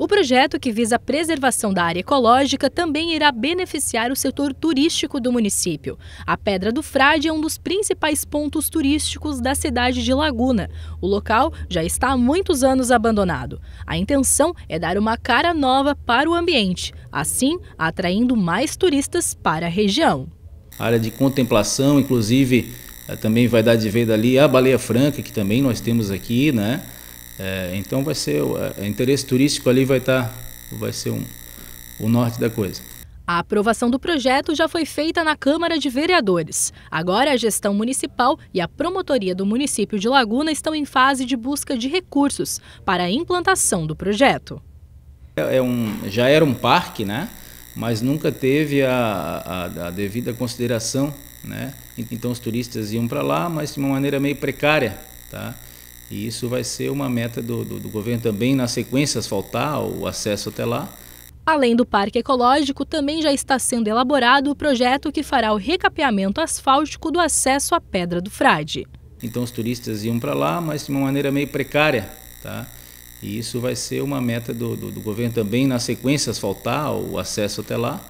O projeto, que visa a preservação da área ecológica, também irá beneficiar o setor turístico do município. A Pedra do Frade é um dos principais pontos turísticos da cidade de Laguna. O local já está há muitos anos abandonado. A intenção é dar uma cara nova para o ambiente, assim atraindo mais turistas para a região. A área de contemplação, inclusive, eh, também vai dar de venda ali a Baleia Franca, que também nós temos aqui, né? É, então vai ser o é, interesse turístico ali vai estar tá, vai ser um, o norte da coisa. A aprovação do projeto já foi feita na Câmara de Vereadores. Agora, a gestão municipal e a promotoria do município de Laguna estão em fase de busca de recursos para a implantação do projeto. É, é um, já era um parque, né? mas nunca teve a, a, a devida consideração. Né? Então, os turistas iam para lá, mas de uma maneira meio precária. Tá? E isso vai ser uma meta do, do, do governo também, na sequência, asfaltar o acesso até lá. Além do Parque Ecológico, também já está sendo elaborado o projeto que fará o recapeamento asfáltico do acesso à Pedra do Frade. Então os turistas iam para lá, mas de uma maneira meio precária. Tá? E isso vai ser uma meta do, do, do governo também, na sequência, asfaltar o acesso até lá.